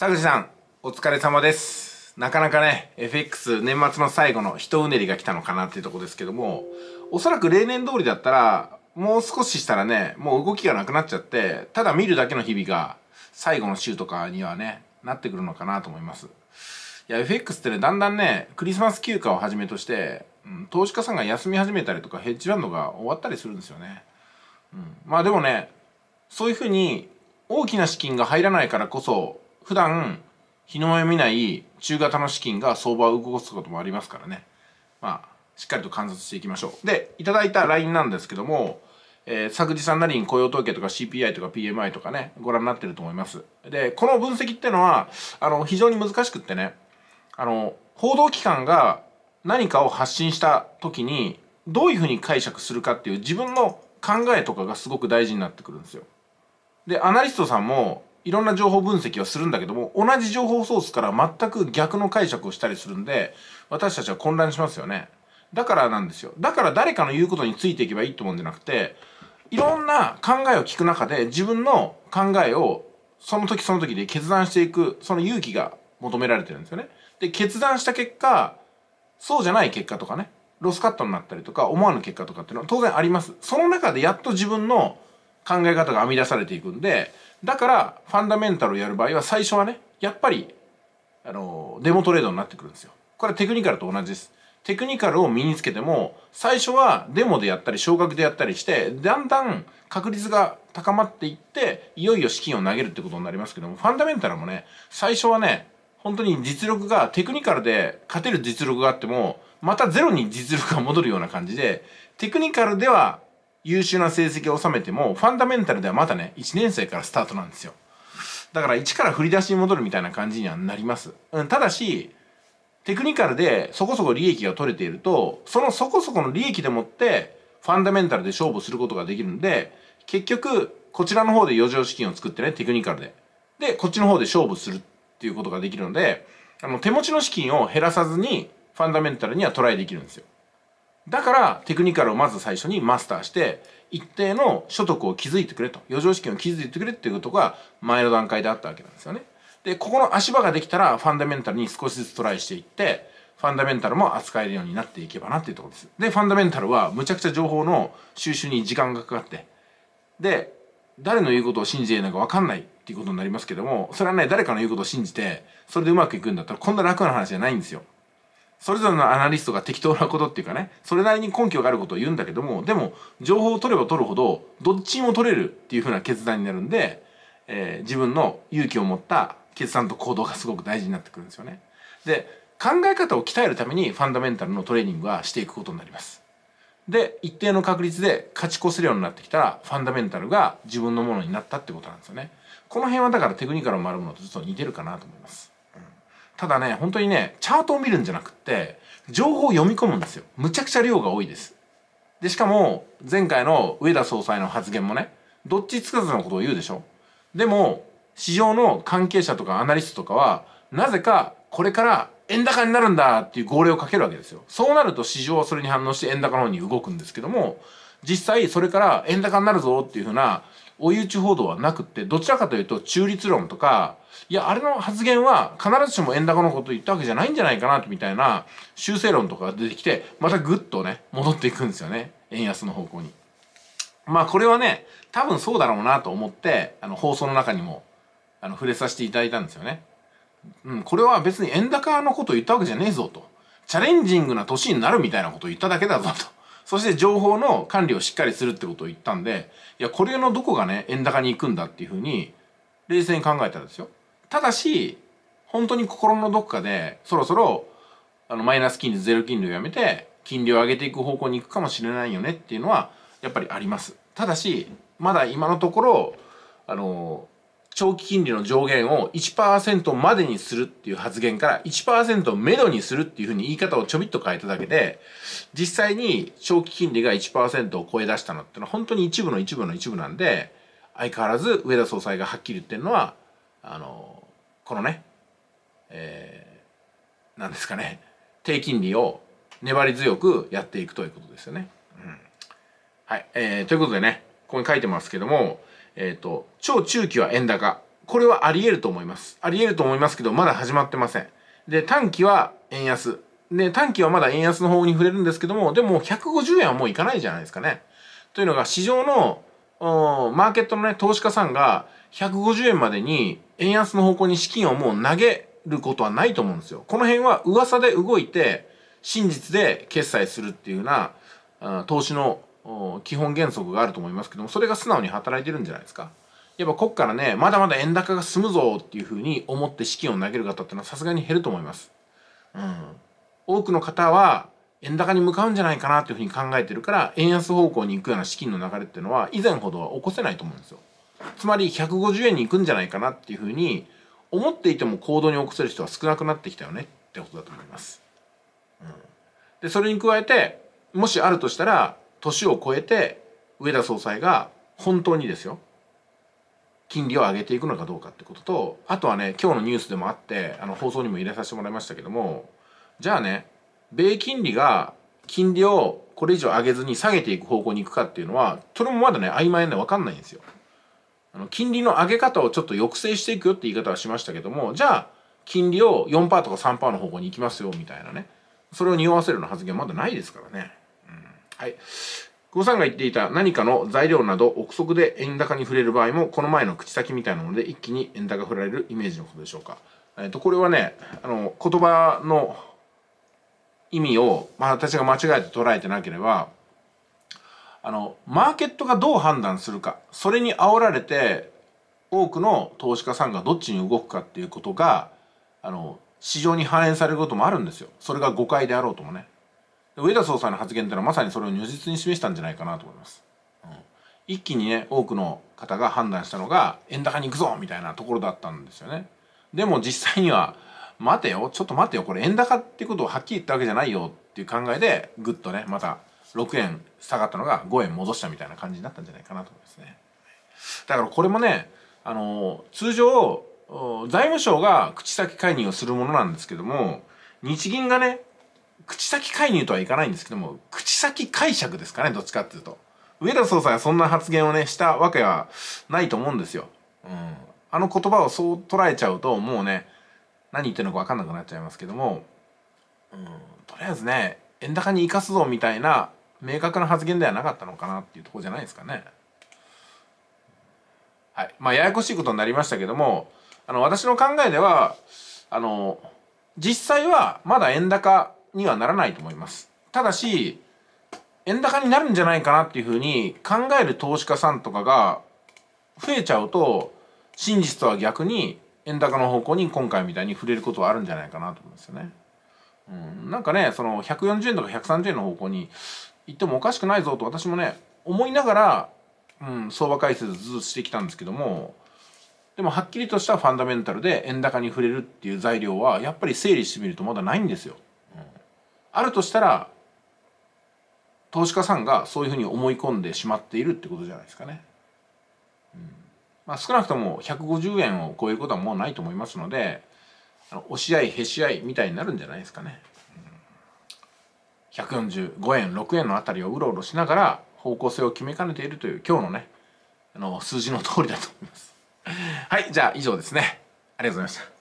佐口さん、お疲れ様です。なかなかね、FX 年末の最後の人うねりが来たのかなっていうとこですけども、おそらく例年通りだったら、もう少ししたらね、もう動きがなくなっちゃって、ただ見るだけの日々が最後の週とかにはね、なってくるのかなと思います。いや、FX ってね、だんだんね、クリスマス休暇をはじめとして、うん、投資家さんが休み始めたりとか、ヘッジファンドが終わったりするんですよね。うん、まあでもね、そういうふうに大きな資金が入らないからこそ、普段日の目を見ない中型の資金が相場を動かすこともありますからね。まあ、しっかりと観察していきましょう。で、いただいた LINE なんですけども、えー、作事さんなりに雇用統計とか CPI とか PMI とかね、ご覧になってると思います。で、この分析ってのは、あの、非常に難しくってね、あの、報道機関が何かを発信した時に、どういうふうに解釈するかっていう自分の考えとかがすごく大事になってくるんですよ。で、アナリストさんもいろんな情報分析をするんだけども同じ情報ソースから全く逆の解釈をしたりするんで私たちは混乱しますよねだからなんですよだから誰かの言うことについていけばいいってもんじゃなくていろんな考えを聞く中で自分の考えをその時その時で決断していくその勇気が求められてるんですよねで決断した結果そうじゃない結果とかねロスカットになったりとか思わぬ結果とかっていうのは当然ありますその中でやっと自分の考え方が編み出されていくんでだからファンダメンタルをやる場合は最初はねやっぱりあのデモトレードになってくるんですよ。これはテクニカルと同じです。テクニカルを身につけても最初はデモでやったり昇格でやったりしてだんだん確率が高まっていっていよいよ資金を投げるってことになりますけどもファンダメンタルもね最初はね本当に実力がテクニカルで勝てる実力があってもまたゼロに実力が戻るような感じでテクニカルでは優秀な成績を収めても、ファンダメンタルではまだね、1年生からスタートなんですよ。だから1から振り出しに戻るみたいな感じにはなります。うん、ただし、テクニカルでそこそこ利益が取れていると、そのそこそこの利益でもって、ファンダメンタルで勝負することができるんで、結局、こちらの方で余剰資金を作ってね、テクニカルで。で、こっちの方で勝負するっていうことができるので、あの、手持ちの資金を減らさずに、ファンダメンタルにはトライできるんですよ。だからテクニカルをまず最初にマスターして一定の所得を築いてくれと余剰資金を築いてくれっていうことが前の段階であったわけなんですよね。でここの足場ができたらファンダメンタルに少しずつトライしていってファンダメンタルも扱えるようになっていけばなっていうところです。でファンダメンタルはむちゃくちゃ情報の収集に時間がかかってで誰の言うことを信じていいのか分かんないっていうことになりますけどもそれはね誰かの言うことを信じてそれでうまくいくんだったらこんな楽な話じゃないんですよ。それぞれのアナリストが適当なことっていうかねそれなりに根拠があることを言うんだけどもでも情報を取れば取るほどどっちも取れるっていうふうな決断になるんで、えー、自分の勇気を持った決断と行動がすごく大事になってくるんですよね。で考え方を鍛えるためにファンダメンタルのトレーニングはしていくことになります。で一定の確率で勝ち越せるようになってきたらファンダメンタルが自分のものになったってことなんですよね。この辺はだからテクニカルを学ぶのとちょっと似てるかなと思います。ただね、本当にね、チャートを見るんじゃなくって、情報を読み込むんですよ。むちゃくちゃ量が多いです。で、しかも、前回の上田総裁の発言もね、どっちつかずのことを言うでしょでも、市場の関係者とかアナリストとかは、なぜか、これから円高になるんだっていう号令をかけるわけですよ。そうなると市場はそれに反応して円高の方に動くんですけども、実際それから円高になるぞっていうふうな追い打ち報道はなくってどちらかというと中立論とかいやあれの発言は必ずしも円高のこと言ったわけじゃないんじゃないかなみたいな修正論とかが出てきてまたぐっとね戻っていくんですよね円安の方向に。まあこれはね多分そうだろうなと思ってあの放送の中にもあの触れさせていただいたんですよね。うん、これは別に円高のこと言ったわけじゃねえぞと。チャレンジングな年になるみたいなことを言っただけだぞと。そして情報の管理をしっかりするってことを言ったんでいやこれのどこがね円高に行くんだっていうふうに冷静に考えたんですよただし本当に心のどこかでそろそろあのマイナス金利ゼロ金利をやめて金利を上げていく方向に行くかもしれないよねっていうのはやっぱりありますただしまだ今のところあの長期金利の上限を1%までにするっていう発言から1%めどにするっていうふうに言い方をちょびっと変えただけで、実際に長期金利が1%を超え出したのってのは本当に一部の一部の一部なんで、相変わらず上田総裁がはっきり言ってるのは、あの、このね、えー、なんですかね、低金利を粘り強くやっていくということですよね。うん、はい、えー、ということでね、ここに書いてますけども、えっ、ー、と、超中期は円高。これはあり得ると思います。あり得ると思いますけど、まだ始まってません。で、短期は円安。で、短期はまだ円安の方に触れるんですけども、でも150円はもういかないじゃないですかね。というのが市場の、マーケットのね、投資家さんが150円までに円安の方向に資金をもう投げることはないと思うんですよ。この辺は噂で動いて、真実で決済するっていうような、投資の基本原則があると思いますけどもそれが素直に働いてるんじゃないですかやっぱこっからねまだまだ円高が進むぞっていうふうに思って資金を投げる方っていうのはさすがに減ると思いますうん多くの方は円高に向かうんじゃないかなというふうに考えてるから円安方向に行くような資金の流れっていうのは以前ほどは起こせないと思うんですよつまり150円に行くんじゃないかなっていうふうに思っていても行動に起こせる人は少なくなってきたよねってことだと思います、うん、でそれに加えてもしあるとしたら年を超えて植田総裁が本当にですよ金利を上げていくのかどうかってこととあとはね今日のニュースでもあってあの放送にも入れさせてもらいましたけどもじゃあね米金利が金利をこれ以上上げずに下げていく方向に行くかっていうのはそれもまだね曖昧な分かんないんですよ。あの金利の上げ方をちょっと抑制していくよって言い方はしましたけどもじゃあ金利を4%とか3%の方向に行きますよみたいなねそれを匂わせるような発言まだないですからね。はい。久保さんが言っていた何かの材料など憶測で円高に触れる場合もこの前の口先みたいなので一気に円高振られるイメージのことでしょうか。えっ、ー、とこれはねあの言葉の意味を、まあ、私が間違えて捉えてなければあのマーケットがどう判断するかそれに煽られて多くの投資家さんがどっちに動くかっていうことがあの市場に反映されることもあるんですよそれが誤解であろうともね。上田総裁の発言というのはまさにそれを如実に示したんじゃないかなと思います。うん、一気にね多くの方が判断したのが円高に行くぞみたいなところだったんですよね。でも実際には待てよちょっと待てよこれ円高ってことをはっきり言ったわけじゃないよっていう考えでぐっとねまた6円下がったのが5円戻したみたいな感じになったんじゃないかなと思いますね。だからこれもねあの通常財務省が口先介入をするものなんですけども日銀がね口先介入とはいかないんですけども、口先解釈ですかね、どっちかっていうと。上田総裁はそんな発言をね、したわけはないと思うんですよ。うん。あの言葉をそう捉えちゃうと、もうね、何言ってるのか分かんなくなっちゃいますけども、うん、とりあえずね、円高に生かすぞみたいな明確な発言ではなかったのかなっていうとこじゃないですかね。はい。まあ、ややこしいことになりましたけども、あの、私の考えでは、あの、実際はまだ円高にはならないと思います。ただし、円高になるんじゃないかなっていうふうに考える投資家さんとかが増えちゃうと、真実とは逆に円高の方向に今回みたいに触れることはあるんじゃないかなと思うんですよね。うん、なんかね、その140円とか130円の方向に行ってもおかしくないぞと私もね、思いながら、うん、相場解説ずっとしてきたんですけども、でもはっきりとしたファンダメンタルで円高に触れるっていう材料はやっぱり整理してみるとまだないんですよ。あるとしたら投資家さんがそういうふうに思い込んでしまっているってことじゃないですかね。うんまあ、少なくとも150円を超えることはもうないと思いますのであの押し合いへし合いみたいになるんじゃないですかね。うん、145円6円のあたりをうろうろしながら方向性を決めかねているという今日のねあの数字の通りだと思います。はいじゃあ以上ですね。ありがとうございました。